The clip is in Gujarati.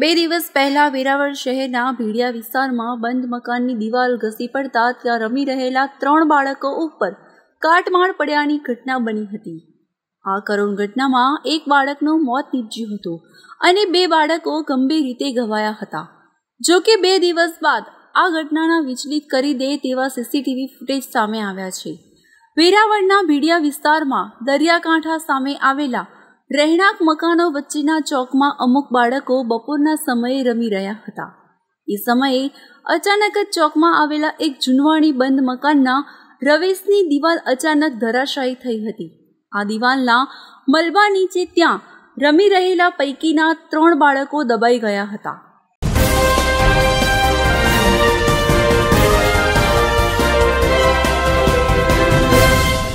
બે દિવસ પહેલા વેરાવળ શહેરના ભીડિયા વિસ્તારમાં બંધ મકાનની દિવાલ ઘસી પડતા ત્યાં રમી રહેલા ત્રણ બાળકો ઉપર કાટમાળ પડ્યાની ઘટના બની હતી આ કરુણ ઘટનામાં એક બાળકનું મોત નીપજ્યું હતું અને બે બાળકો ગંભીર રીતે ઘવાયા હતા જો કે બે દિવસ બાદ આ ઘટનાના વિચલિત કરી દે તેવા સીસીટીવી ફૂટેજ સામે આવ્યા છે વેરાવળના ભીડિયા વિસ્તારમાં દરિયાકાંઠા સામે આવેલા રહેણાંક મકાનો વચ્ચેના ચોકમાં અમુક બાળકો બપોરના સમયે રમી રહ્યા હતા એ સમયે અચાનક જ ચોકમાં આવેલા એક જૂનવાણી બંધ મકાનના રવેશની દિવાલ અચાનક ધરાશાયી થઈ હતી આ દિવાલના મલબા નીચે ત્યાં રમી રહેલા પૈકીના ત્રણ બાળકો દબાઈ ગયા હતા